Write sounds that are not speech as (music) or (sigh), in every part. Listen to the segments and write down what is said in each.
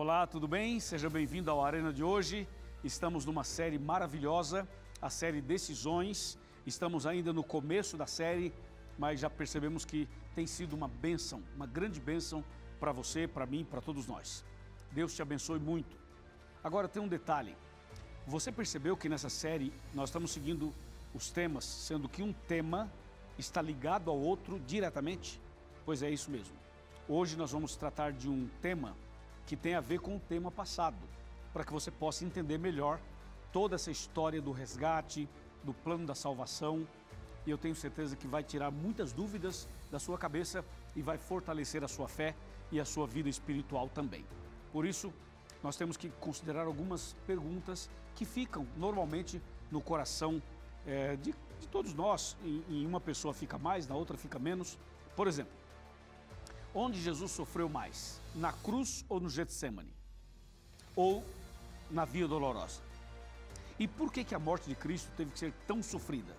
Olá, tudo bem? Seja bem-vindo ao Arena de hoje. Estamos numa série maravilhosa, a série Decisões. Estamos ainda no começo da série, mas já percebemos que tem sido uma bênção, uma grande bênção para você, para mim, para todos nós. Deus te abençoe muito. Agora tem um detalhe. Você percebeu que nessa série nós estamos seguindo os temas, sendo que um tema está ligado ao outro diretamente? Pois é isso mesmo. Hoje nós vamos tratar de um tema que tem a ver com o tema passado, para que você possa entender melhor toda essa história do resgate, do plano da salvação. E eu tenho certeza que vai tirar muitas dúvidas da sua cabeça e vai fortalecer a sua fé e a sua vida espiritual também. Por isso, nós temos que considerar algumas perguntas que ficam normalmente no coração é, de, de, todos nós. Em, em uma pessoa fica mais, na outra fica menos. Por exemplo, Onde Jesus sofreu mais? Na cruz ou no Getsemane? Ou na Via Dolorosa? E por que, que a morte de Cristo teve que ser tão sofrida?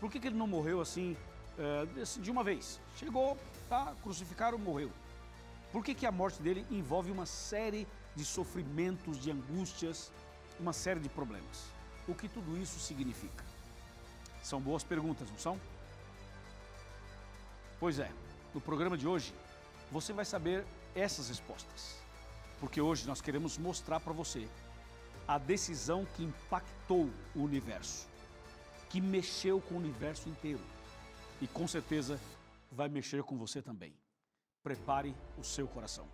Por que, que ele não morreu assim eh, de uma vez? Chegou, tá, crucificaram, morreu. Por que, que a morte dele envolve uma série de sofrimentos, de angústias, uma série de problemas? O que tudo isso significa? São boas perguntas, não são? Pois é, no programa de hoje você vai saber essas respostas. Porque hoje nós queremos mostrar para você a decisão que impactou o universo, que mexeu com o universo inteiro e com certeza vai mexer com você também. Prepare o seu coração.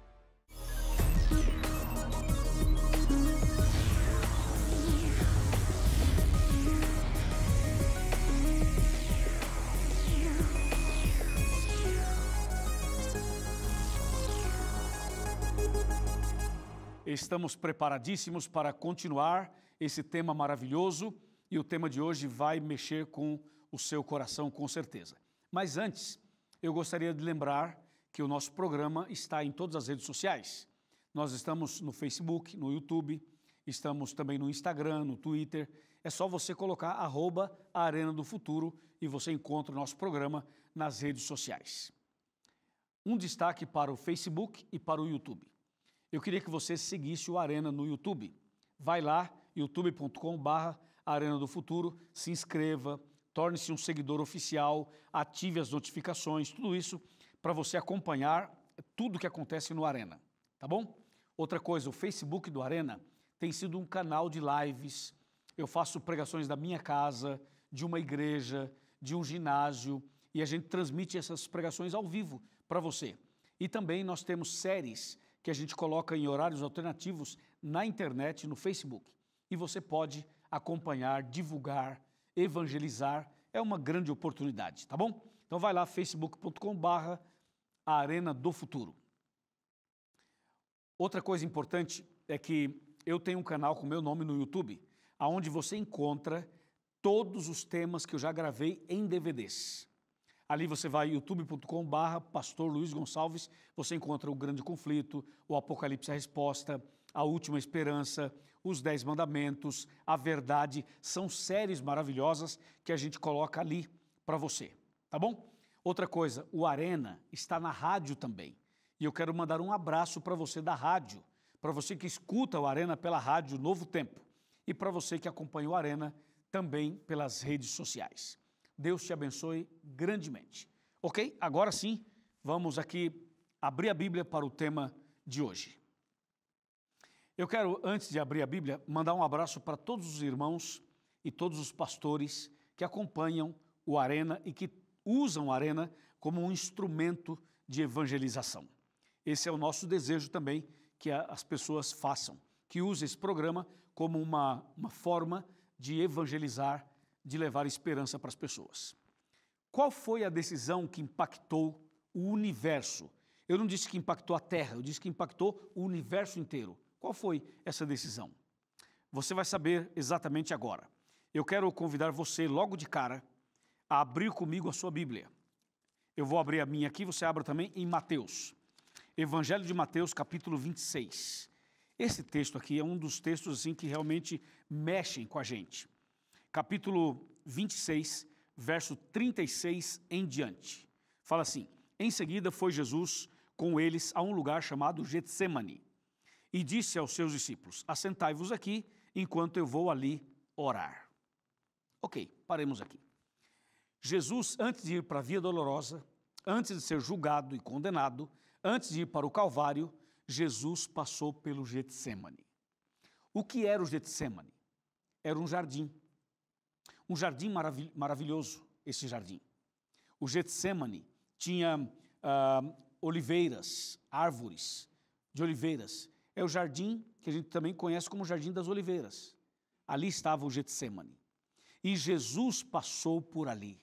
Estamos preparadíssimos para continuar esse tema maravilhoso e o tema de hoje vai mexer com o seu coração, com certeza. Mas antes, eu gostaria de lembrar que o nosso programa está em todas as redes sociais. Nós estamos no Facebook, no YouTube, estamos também no Instagram, no Twitter. É só você colocar arroba Arena do Futuro e você encontra o nosso programa nas redes sociais. Um destaque para o Facebook e para o YouTube eu queria que você seguisse o Arena no YouTube. Vai lá, youtube.com.br Arena do Futuro, se inscreva, torne-se um seguidor oficial, ative as notificações, tudo isso para você acompanhar tudo que acontece no Arena, tá bom? Outra coisa, o Facebook do Arena tem sido um canal de lives. Eu faço pregações da minha casa, de uma igreja, de um ginásio e a gente transmite essas pregações ao vivo para você. E também nós temos séries que a gente coloca em horários alternativos na internet, no Facebook. E você pode acompanhar, divulgar, evangelizar. É uma grande oportunidade, tá bom? Então vai lá, facebook.com/barra a Arena do Futuro. Outra coisa importante é que eu tenho um canal com meu nome no YouTube, aonde você encontra todos os temas que eu já gravei em DVDs. Ali você vai youtube.com barra Pastor Luiz Gonçalves, você encontra o Grande Conflito, o Apocalipse a Resposta, a Última Esperança, os Dez Mandamentos, a Verdade. São séries maravilhosas que a gente coloca ali para você, tá bom? Outra coisa, o Arena está na rádio também. E eu quero mandar um abraço para você da rádio, para você que escuta o Arena pela rádio Novo Tempo e para você que acompanha o Arena também pelas redes sociais. Deus te abençoe grandemente. Ok? Agora sim, vamos aqui abrir a Bíblia para o tema de hoje. Eu quero, antes de abrir a Bíblia, mandar um abraço para todos os irmãos e todos os pastores que acompanham o Arena e que usam o Arena como um instrumento de evangelização. Esse é o nosso desejo também que as pessoas façam, que usem esse programa como uma, uma forma de evangelizar de levar esperança para as pessoas. Qual foi a decisão que impactou o universo? Eu não disse que impactou a Terra, eu disse que impactou o universo inteiro. Qual foi essa decisão? Você vai saber exatamente agora. Eu quero convidar você, logo de cara, a abrir comigo a sua Bíblia. Eu vou abrir a minha aqui, você abre também em Mateus. Evangelho de Mateus, capítulo 26. Esse texto aqui é um dos textos assim, que realmente mexem com a gente capítulo 26, verso 36 em diante. Fala assim: Em seguida foi Jesus com eles a um lugar chamado Getsemane e disse aos seus discípulos: Assentai-vos aqui enquanto eu vou ali orar. Ok, paremos aqui. Jesus, antes de ir para a Via Dolorosa, antes de ser julgado e condenado, antes de ir para o Calvário, Jesus passou pelo Getsemane. O que era o Getsemane? Era um jardim um jardim maravilhoso, esse jardim. O Getsemane tinha ah, oliveiras, árvores de oliveiras. É o jardim que a gente também conhece como Jardim das Oliveiras. Ali estava o Getsemane. E Jesus passou por ali.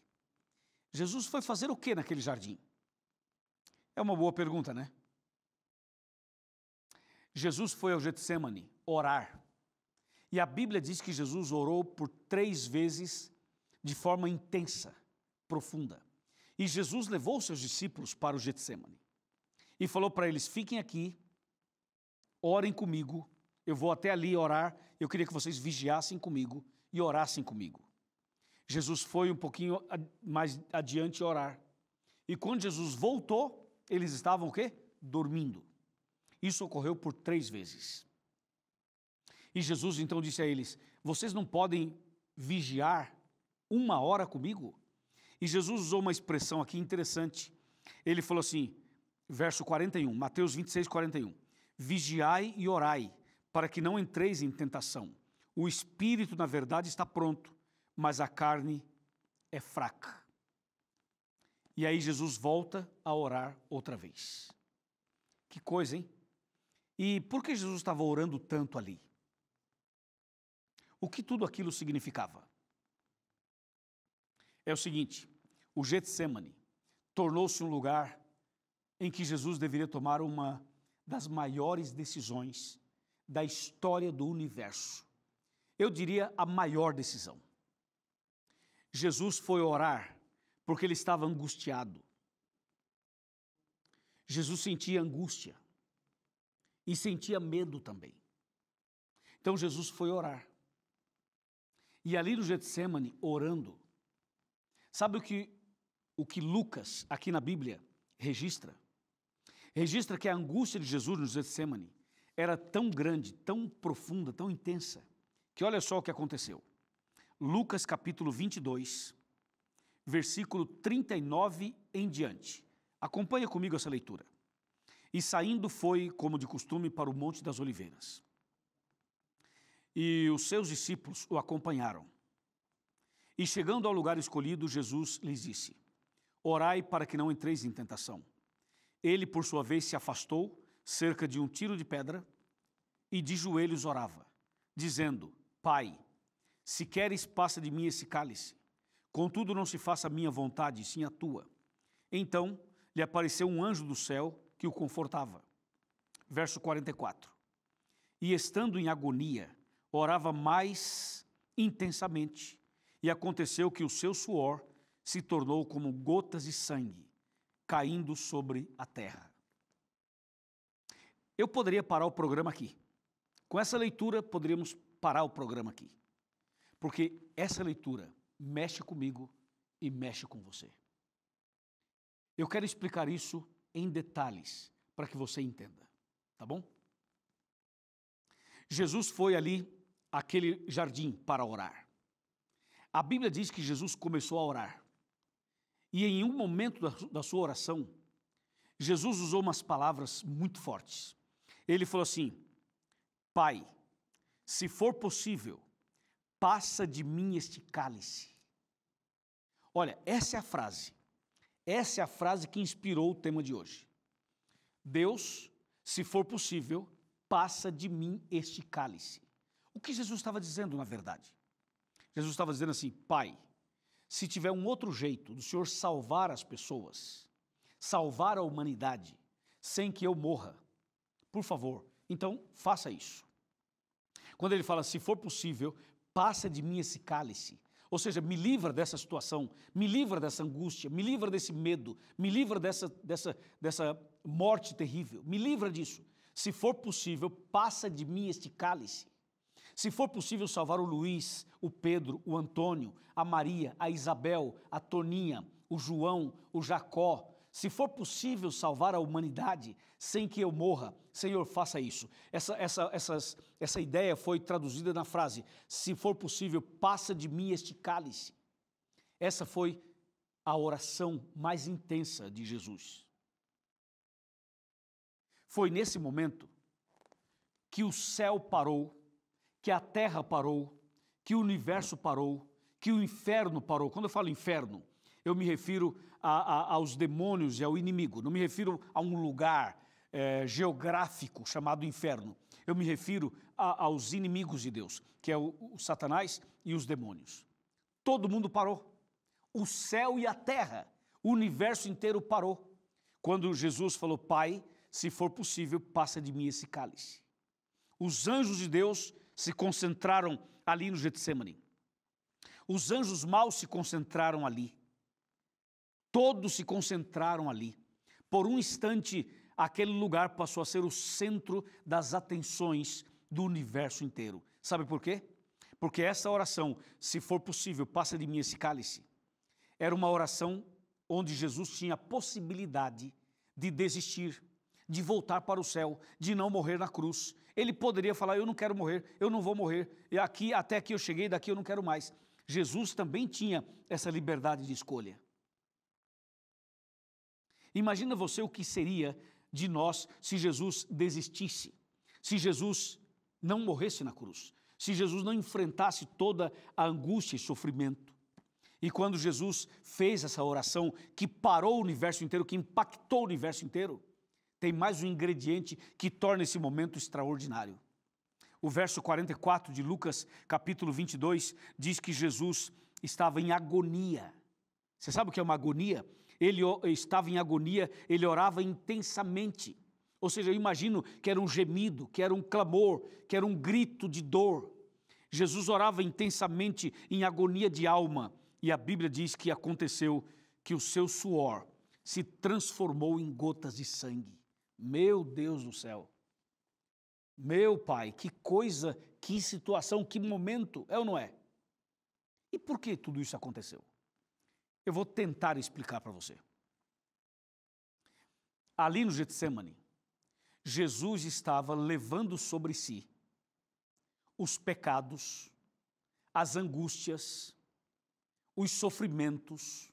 Jesus foi fazer o que naquele jardim? É uma boa pergunta, né? Jesus foi ao Getsemane orar. E a Bíblia diz que Jesus orou por três vezes de forma intensa, profunda. E Jesus levou seus discípulos para o Getsemane e falou para eles: fiquem aqui, orem comigo, eu vou até ali orar, eu queria que vocês vigiassem comigo e orassem comigo. Jesus foi um pouquinho mais adiante orar. E quando Jesus voltou, eles estavam o quê? Dormindo. Isso ocorreu por três vezes. E Jesus então disse a eles: Vocês não podem vigiar uma hora comigo? E Jesus usou uma expressão aqui interessante. Ele falou assim, verso 41, Mateus 26, 41. Vigiai e orai, para que não entreis em tentação. O espírito, na verdade, está pronto, mas a carne é fraca. E aí Jesus volta a orar outra vez. Que coisa, hein? E por que Jesus estava orando tanto ali? o que tudo aquilo significava. É o seguinte, o Getsemane tornou-se um lugar em que Jesus deveria tomar uma das maiores decisões da história do universo. Eu diria a maior decisão. Jesus foi orar porque ele estava angustiado. Jesus sentia angústia e sentia medo também. Então Jesus foi orar. E ali no Getsemane, orando. Sabe o que, o que Lucas, aqui na Bíblia, registra? Registra que a angústia de Jesus no Getsemane era tão grande, tão profunda, tão intensa, que olha só o que aconteceu. Lucas capítulo 22, versículo 39 em diante. Acompanha comigo essa leitura. E saindo foi, como de costume, para o Monte das Oliveiras. E os seus discípulos o acompanharam. E chegando ao lugar escolhido, Jesus lhes disse: Orai para que não entreis em tentação. Ele, por sua vez, se afastou cerca de um tiro de pedra e de joelhos orava, dizendo: Pai, se queres, passa de mim esse cálice. Contudo, não se faça a minha vontade, sim a tua. Então lhe apareceu um anjo do céu que o confortava. Verso 44. E estando em agonia, orava mais intensamente, e aconteceu que o seu suor se tornou como gotas de sangue caindo sobre a terra. Eu poderia parar o programa aqui. Com essa leitura, poderíamos parar o programa aqui. Porque essa leitura mexe comigo e mexe com você. Eu quero explicar isso em detalhes para que você entenda, tá bom? Jesus foi ali aquele jardim para orar. A Bíblia diz que Jesus começou a orar. E em um momento da sua oração, Jesus usou umas palavras muito fortes. Ele falou assim: Pai, se for possível, passa de mim este cálice. Olha, essa é a frase. Essa é a frase que inspirou o tema de hoje. Deus, se for possível, passa de mim este cálice. O que Jesus estava dizendo, na verdade? Jesus estava dizendo assim: Pai, se tiver um outro jeito do Senhor salvar as pessoas, salvar a humanidade, sem que eu morra, por favor, então faça isso. Quando ele fala, se for possível, passa de mim esse cálice. Ou seja, me livra dessa situação, me livra dessa angústia, me livra desse medo, me livra dessa, dessa, dessa morte terrível, me livra disso. Se for possível, passa de mim este cálice. Se for possível salvar o Luiz, o Pedro, o Antônio, a Maria, a Isabel, a Toninha, o João, o Jacó, se for possível salvar a humanidade sem que eu morra, Senhor, faça isso. Essa, essa, essas, essa ideia foi traduzida na frase: se for possível, passa de mim este cálice. Essa foi a oração mais intensa de Jesus. Foi nesse momento que o céu parou que a terra parou, que o universo parou, que o inferno parou. Quando eu falo inferno, eu me refiro a, a, aos demônios e ao inimigo, não me refiro a um lugar é, geográfico chamado inferno. Eu me refiro a, aos inimigos de Deus, que é o, o Satanás e os demônios. Todo mundo parou. O céu e a terra, o universo inteiro parou. Quando Jesus falou, Pai, se for possível, passa de mim esse cálice. Os anjos de Deus se concentraram ali no Getsemane. Os anjos maus se concentraram ali. Todos se concentraram ali. Por um instante, aquele lugar passou a ser o centro das atenções do universo inteiro. Sabe por quê? Porque essa oração, se for possível, passa de mim esse cálice. Era uma oração onde Jesus tinha a possibilidade de desistir, de voltar para o céu, de não morrer na cruz, ele poderia falar: Eu não quero morrer, eu não vou morrer, e aqui até que eu cheguei, daqui eu não quero mais. Jesus também tinha essa liberdade de escolha. Imagina você o que seria de nós se Jesus desistisse, se Jesus não morresse na cruz, se Jesus não enfrentasse toda a angústia e sofrimento. E quando Jesus fez essa oração que parou o universo inteiro, que impactou o universo inteiro, tem mais um ingrediente que torna esse momento extraordinário. O verso 44 de Lucas, capítulo 22, diz que Jesus estava em agonia. Você sabe o que é uma agonia? Ele estava em agonia, ele orava intensamente. Ou seja, eu imagino que era um gemido, que era um clamor, que era um grito de dor. Jesus orava intensamente em agonia de alma, e a Bíblia diz que aconteceu que o seu suor se transformou em gotas de sangue. Meu Deus do céu. Meu pai, que coisa, que situação, que momento, é ou não é? E por que tudo isso aconteceu? Eu vou tentar explicar para você. Ali no Getsemane, Jesus estava levando sobre si os pecados, as angústias, os sofrimentos,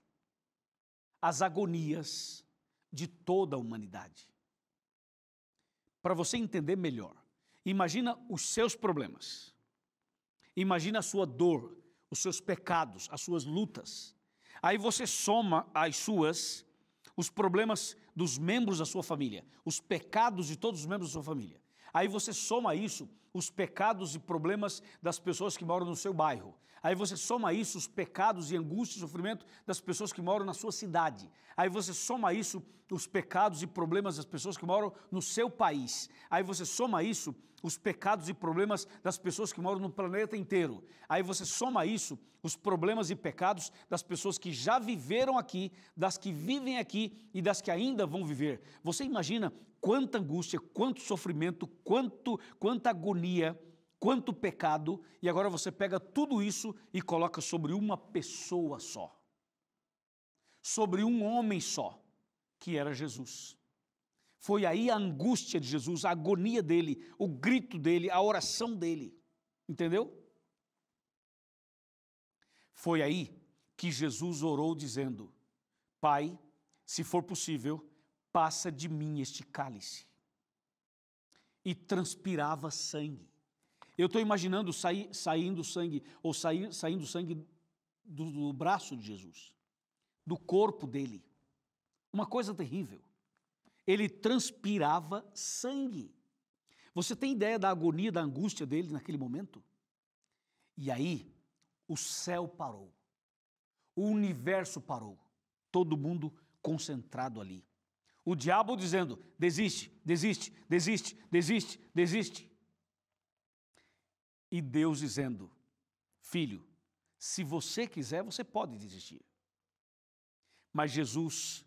as agonias de toda a humanidade para você entender melhor. Imagina os seus problemas. Imagina a sua dor, os seus pecados, as suas lutas. Aí você soma as suas, os problemas dos membros da sua família, os pecados de todos os membros da sua família. Aí você soma isso, os pecados e problemas das pessoas que moram no seu bairro. Aí você soma isso, os pecados e angústia e sofrimento das pessoas que moram na sua cidade. Aí você soma isso, os pecados e problemas das pessoas que moram no seu país. Aí você soma isso, os pecados e problemas das pessoas que moram no planeta inteiro. Aí você soma isso, os problemas e pecados das pessoas que já viveram aqui, das que vivem aqui e das que ainda vão viver. Você imagina quanta angústia, quanto sofrimento, quanto, quanta agonia, quanto pecado, e agora você pega tudo isso e coloca sobre uma pessoa só. Sobre um homem só, que era Jesus. Foi aí a angústia de Jesus, a agonia dele, o grito dele, a oração dele. Entendeu? Foi aí que Jesus orou dizendo: Pai, se for possível, passa de mim este cálice. E transpirava sangue. Eu estou imaginando sair, saindo sangue, ou saindo sangue do, do braço de Jesus, do corpo dele. Uma coisa terrível. Ele transpirava sangue. Você tem ideia da agonia, da angústia dele naquele momento? E aí, o céu parou. O universo parou. Todo mundo concentrado ali. O diabo dizendo: desiste, desiste, desiste, desiste, desiste. E Deus dizendo: filho, se você quiser, você pode desistir. Mas Jesus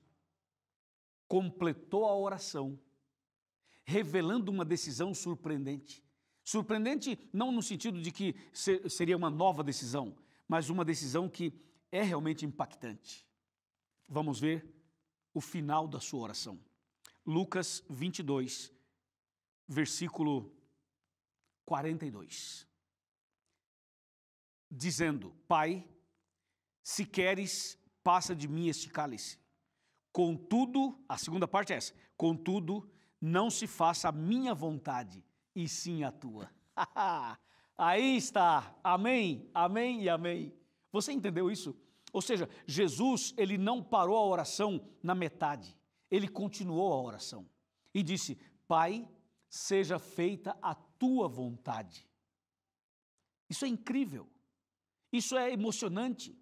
completou a oração, revelando uma decisão surpreendente. Surpreendente não no sentido de que seria uma nova decisão, mas uma decisão que é realmente impactante. Vamos ver o final da sua oração. Lucas 22, versículo 42. Dizendo: Pai, se queres, passa de mim este cálice. Contudo, a segunda parte é essa: contudo, não se faça a minha vontade, e sim a tua. (laughs) Aí está. Amém, amém e amém. Você entendeu isso? Ou seja, Jesus, ele não parou a oração na metade. Ele continuou a oração e disse: "Pai, seja feita a tua vontade". Isso é incrível. Isso é emocionante.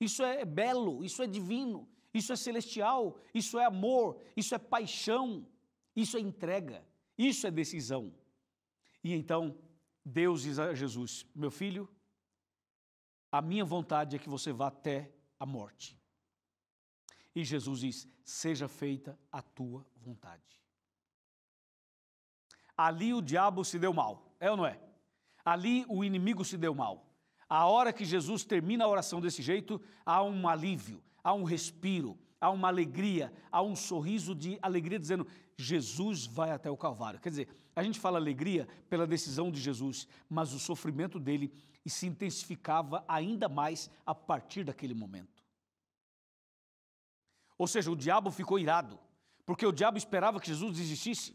Isso é belo, isso é divino, isso é celestial, isso é amor, isso é paixão, isso é entrega, isso é decisão. E então Deus diz a Jesus: "Meu filho, a minha vontade é que você vá até a morte. E Jesus diz: Seja feita a tua vontade. Ali o diabo se deu mal, é ou não é? Ali o inimigo se deu mal. A hora que Jesus termina a oração desse jeito, há um alívio, há um respiro, há uma alegria, há um sorriso de alegria dizendo: Jesus vai até o Calvário. Quer dizer, a gente fala alegria pela decisão de Jesus, mas o sofrimento dele e se intensificava ainda mais a partir daquele momento. Ou seja, o diabo ficou irado, porque o diabo esperava que Jesus desistisse.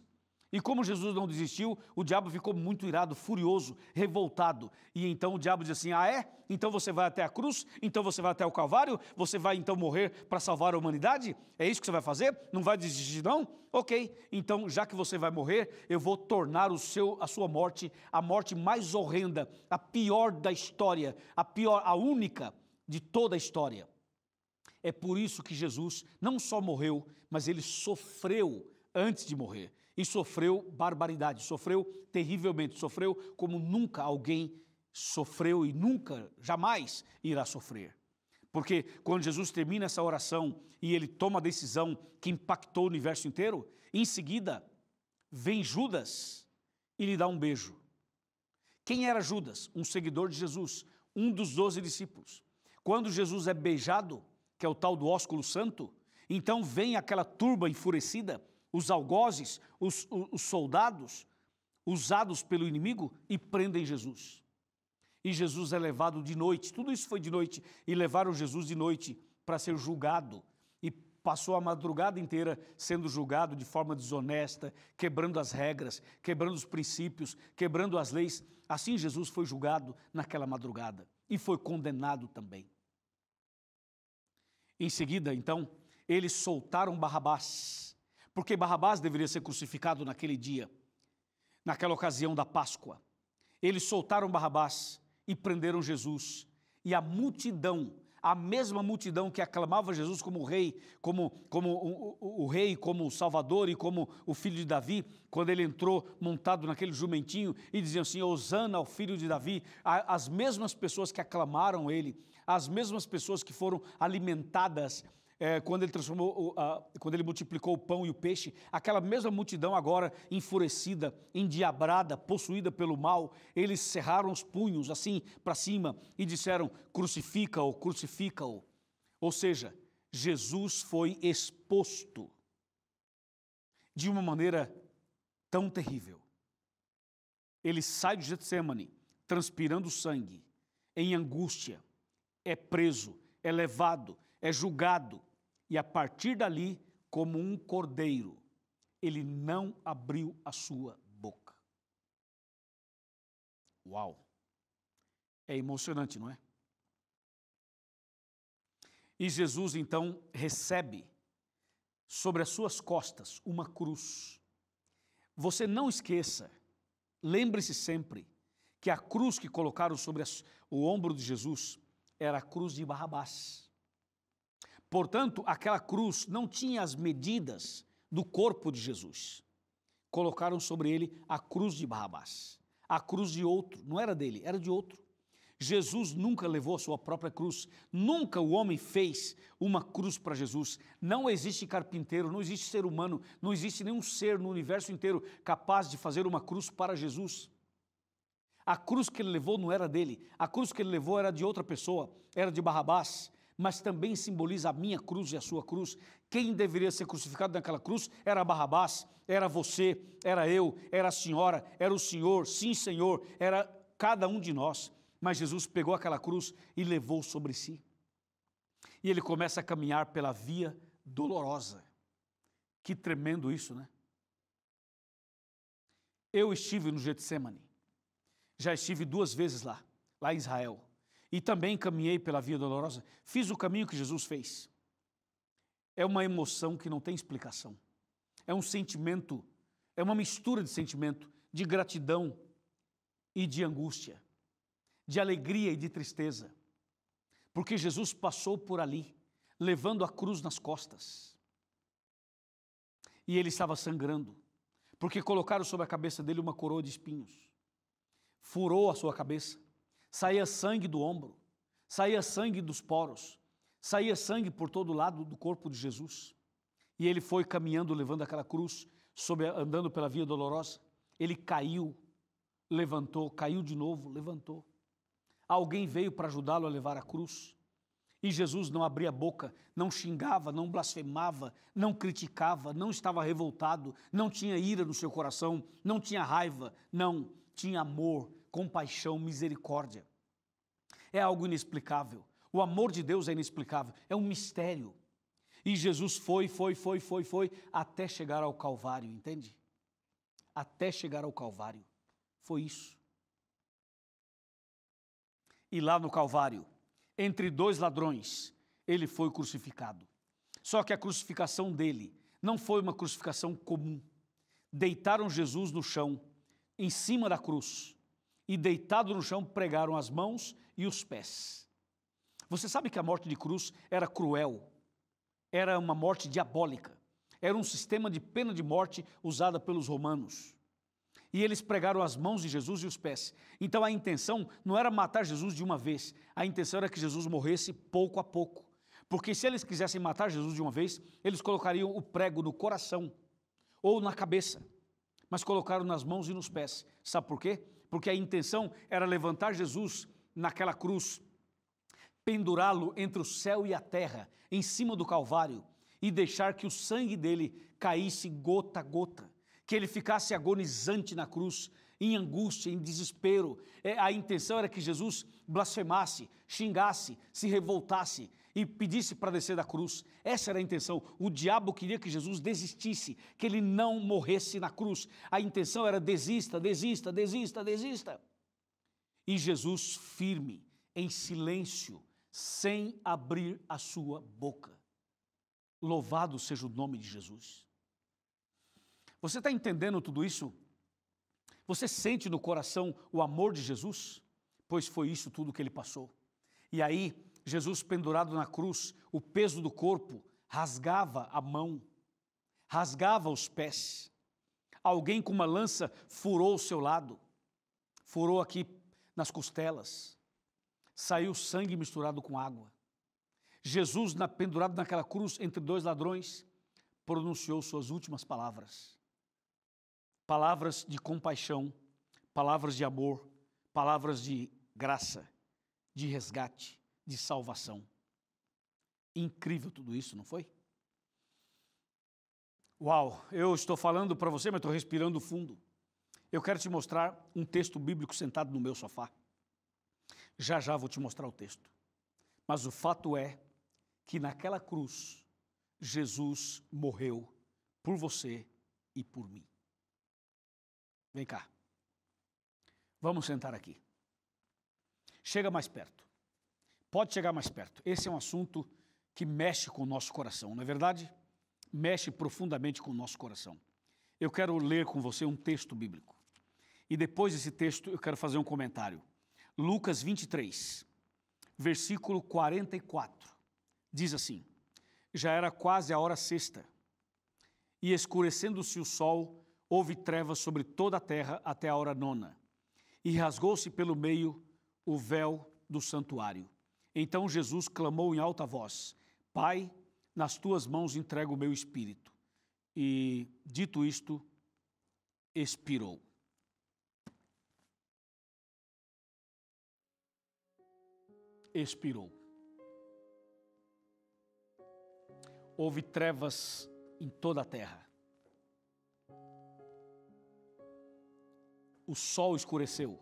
E como Jesus não desistiu, o diabo ficou muito irado, furioso, revoltado. E então o diabo diz assim: Ah, é? Então você vai até a cruz? Então você vai até o Calvário? Você vai então morrer para salvar a humanidade? É isso que você vai fazer? Não vai desistir, não? Ok, então já que você vai morrer, eu vou tornar o seu, a sua morte a morte mais horrenda, a pior da história, a pior, a única de toda a história. É por isso que Jesus não só morreu, mas ele sofreu antes de morrer e sofreu barbaridade, sofreu terrivelmente, sofreu como nunca alguém sofreu e nunca, jamais irá sofrer. Porque quando Jesus termina essa oração e ele toma a decisão que impactou o universo inteiro, em seguida vem Judas e lhe dá um beijo. Quem era Judas? Um seguidor de Jesus, um dos doze discípulos. Quando Jesus é beijado, que é o tal do ósculo santo, então vem aquela turba enfurecida os algozes, os, os soldados usados pelo inimigo e prendem Jesus. E Jesus é levado de noite, tudo isso foi de noite, e levaram Jesus de noite para ser julgado. E passou a madrugada inteira sendo julgado de forma desonesta, quebrando as regras, quebrando os princípios, quebrando as leis. Assim Jesus foi julgado naquela madrugada e foi condenado também. Em seguida, então, eles soltaram Barrabás porque Barrabás deveria ser crucificado naquele dia, naquela ocasião da Páscoa. Eles soltaram Barrabás e prenderam Jesus, e a multidão, a mesma multidão que aclamava Jesus como rei, como, como o, o, o rei, como o Salvador e como o filho de Davi, quando ele entrou montado naquele jumentinho e diziam assim: Hosana ao filho de Davi, as mesmas pessoas que aclamaram ele, as mesmas pessoas que foram alimentadas é, quando ele transformou, quando ele multiplicou o pão e o peixe, aquela mesma multidão agora enfurecida, endiabrada, possuída pelo mal, eles cerraram os punhos assim para cima e disseram: crucifica-o, crucifica-o. Ou seja, Jesus foi exposto de uma maneira tão terrível. Ele sai de Getsemane, transpirando sangue, em angústia, é preso, é levado, é julgado, e a partir dali, como um cordeiro, ele não abriu a sua boca. Uau! É emocionante, não é? E Jesus então recebe sobre as suas costas uma cruz. Você não esqueça, lembre-se sempre, que a cruz que colocaram sobre o ombro de Jesus era a cruz de Barrabás. Portanto, aquela cruz não tinha as medidas do corpo de Jesus. Colocaram sobre ele a cruz de Barrabás, a cruz de outro, não era dele, era de outro. Jesus nunca levou a sua própria cruz, nunca o homem fez uma cruz para Jesus. Não existe carpinteiro, não existe ser humano, não existe nenhum ser no universo inteiro capaz de fazer uma cruz para Jesus. A cruz que ele levou não era dele, a cruz que ele levou era de outra pessoa, era de Barrabás mas também simboliza a minha cruz e a sua cruz. Quem deveria ser crucificado naquela cruz era Barrabás, era você, era eu, era a senhora, era o senhor, sim, senhor, era cada um de nós. Mas Jesus pegou aquela cruz e levou sobre si. E ele começa a caminhar pela via dolorosa. Que tremendo isso, né? Eu estive no Getsemane. Já estive duas vezes lá, lá em Israel e também caminhei pela via dolorosa. Fiz o caminho que Jesus fez. É uma emoção que não tem explicação. É um sentimento, é uma mistura de sentimento, de gratidão e de angústia, de alegria e de tristeza. Porque Jesus passou por ali, levando a cruz nas costas. E ele estava sangrando, porque colocaram sobre a cabeça dele uma coroa de espinhos. Furou a sua cabeça saía sangue do ombro, saía sangue dos poros, saía sangue por todo lado do corpo de Jesus. E ele foi caminhando, levando aquela cruz, andando pela via dolorosa. Ele caiu, levantou, caiu de novo, levantou. Alguém veio para ajudá-lo a levar a cruz. E Jesus não abria a boca, não xingava, não blasfemava, não criticava, não estava revoltado, não tinha ira no seu coração, não tinha raiva, não, tinha amor, compaixão, misericórdia. É algo inexplicável. O amor de Deus é inexplicável, é um mistério. E Jesus foi, foi, foi, foi, foi, até chegar ao Calvário, entende? Até chegar ao Calvário. Foi isso. E lá no Calvário, entre dois ladrões, ele foi crucificado. Só que a crucificação dele não foi uma crucificação comum. Deitaram Jesus no chão, em cima da cruz, e deitado no chão pregaram as mãos e os pés. Você sabe que a morte de cruz era cruel, era uma morte diabólica, era um sistema de pena de morte usada pelos romanos. E eles pregaram as mãos de Jesus e os pés. Então a intenção não era matar Jesus de uma vez, a intenção era que Jesus morresse pouco a pouco. Porque se eles quisessem matar Jesus de uma vez, eles colocariam o prego no coração ou na cabeça, mas colocaram nas mãos e nos pés. Sabe por quê? porque a intenção era levantar Jesus naquela cruz, pendurá-lo entre o céu e a terra, em cima do Calvário, e deixar que o sangue dele caísse gota a gota, que ele ficasse agonizante na cruz, em angústia, em desespero. É, a intenção era que Jesus blasfemasse, xingasse, se revoltasse e pedisse para descer da cruz. Essa era a intenção. O diabo queria que Jesus desistisse, que ele não morresse na cruz. A intenção era desista, desista, desista, desista. E Jesus firme, em silêncio, sem abrir a sua boca. Louvado seja o nome de Jesus. Você está entendendo tudo isso? Você sente no coração o amor de Jesus? Pois foi isso tudo que ele passou. E aí, Jesus pendurado na cruz, o peso do corpo rasgava a mão, rasgava os pés. Alguém com uma lança furou o seu lado, furou aqui nas costelas. Saiu sangue misturado com água. Jesus, na, pendurado naquela cruz entre dois ladrões, pronunciou suas últimas palavras. Palavras de compaixão, palavras de amor, palavras de graça, de resgate de salvação. Incrível tudo isso, não foi? Uau, eu estou falando para você, mas estou respirando fundo. Eu quero te mostrar um texto bíblico sentado no meu sofá. Já já vou te mostrar o texto. Mas o fato é que naquela cruz, Jesus morreu por você e por mim. Vem cá. Vamos sentar aqui. Chega mais perto. Pode chegar mais perto. Esse é um assunto que mexe com o nosso coração, não é verdade? Mexe profundamente com o nosso coração. Eu quero ler com você um texto bíblico. E depois desse texto eu quero fazer um comentário. Lucas 23, versículo 44. Diz assim: Já era quase a hora sexta, e escurecendo-se o sol, houve trevas sobre toda a terra até a hora nona, e rasgou-se pelo meio o véu do santuário. Então Jesus clamou em alta voz: Pai, nas tuas mãos entrego o meu espírito. E, dito isto, expirou. Expirou. Houve trevas em toda a terra. O sol escureceu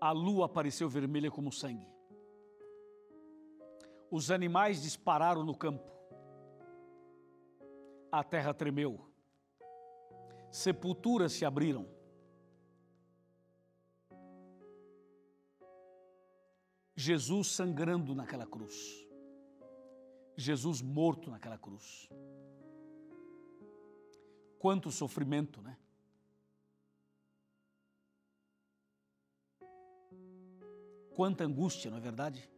a lua apareceu vermelha como sangue. Os animais dispararam no campo. A terra tremeu. Sepulturas se abriram. Jesus sangrando naquela cruz. Jesus morto naquela cruz. Quanto sofrimento, né? Quanta angústia, não é verdade?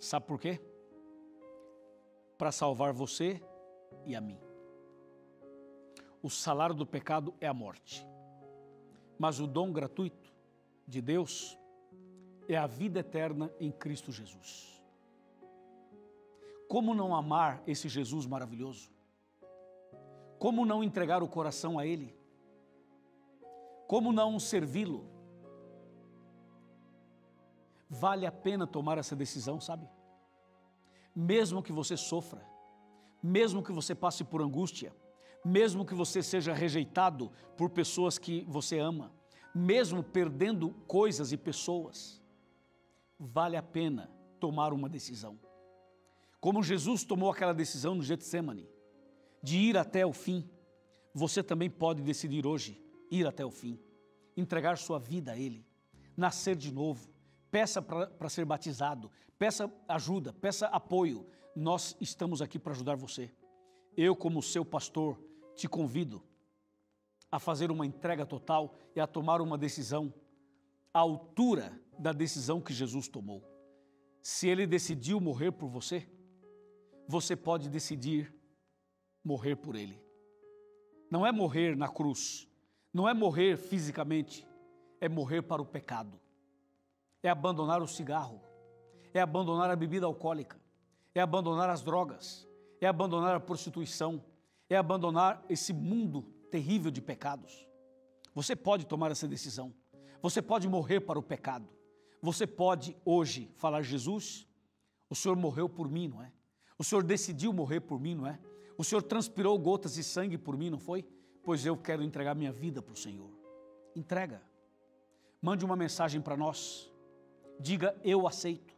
Sabe por quê? Para salvar você e a mim. O salário do pecado é a morte, mas o dom gratuito de Deus é a vida eterna em Cristo Jesus. Como não amar esse Jesus maravilhoso? Como não entregar o coração a Ele? Como não servi-lo? vale a pena tomar essa decisão, sabe? Mesmo que você sofra, mesmo que você passe por angústia, mesmo que você seja rejeitado por pessoas que você ama, mesmo perdendo coisas e pessoas, vale a pena tomar uma decisão. Como Jesus tomou aquela decisão no Getsemane, de ir até o fim, você também pode decidir hoje ir até o fim, entregar sua vida a Ele, nascer de novo, peça para ser batizado, peça ajuda, peça apoio. Nós estamos aqui para ajudar você. Eu, como seu pastor, te convido a fazer uma entrega total e a tomar uma decisão à altura da decisão que Jesus tomou. Se ele decidiu morrer por você, você pode decidir morrer por ele. Não é morrer na cruz, não é morrer fisicamente, é morrer para o pecado é abandonar o cigarro, é abandonar a bebida alcoólica, é abandonar as drogas, é abandonar a prostituição, é abandonar esse mundo terrível de pecados. Você pode tomar essa decisão. Você pode morrer para o pecado. Você pode hoje falar: Jesus, o Senhor morreu por mim, não é? O Senhor decidiu morrer por mim, não é? O Senhor transpirou gotas de sangue por mim, não foi? Pois eu quero entregar minha vida para o Senhor. Entrega. Mande uma mensagem para nós. Diga: Eu aceito.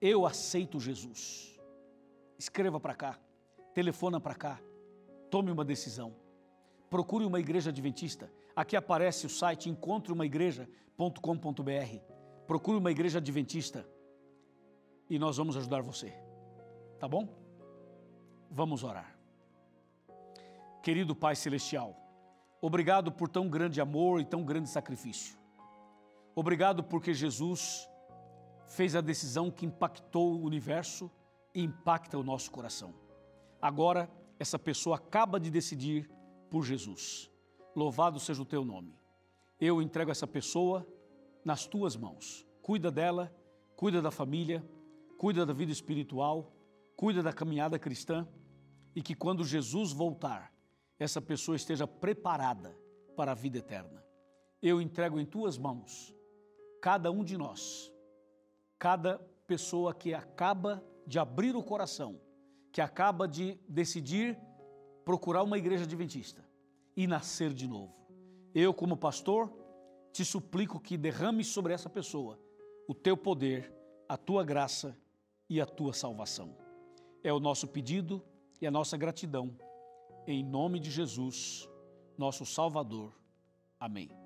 Eu aceito Jesus. Escreva para cá. Telefona para cá. Tome uma decisão. Procure uma igreja adventista. Aqui aparece o site encontreumaigreja.com.br. Procure uma igreja adventista e nós vamos ajudar você. Tá bom? Vamos orar. Querido Pai Celestial, obrigado por tão grande amor e tão grande sacrifício. Obrigado porque Jesus fez a decisão que impactou o universo e impacta o nosso coração. Agora, essa pessoa acaba de decidir por Jesus. Louvado seja o teu nome. Eu entrego essa pessoa nas tuas mãos. Cuida dela, cuida da família, cuida da vida espiritual, cuida da caminhada cristã e que quando Jesus voltar, essa pessoa esteja preparada para a vida eterna. Eu entrego em tuas mãos cada um de nós, cada pessoa que acaba de abrir o coração, que acaba de decidir procurar uma igreja adventista e nascer de novo. Eu, como pastor, te suplico que derrame sobre essa pessoa o teu poder, a tua graça e a tua salvação. É o nosso pedido e a nossa gratidão. Em nome de Jesus, nosso Salvador. Amém.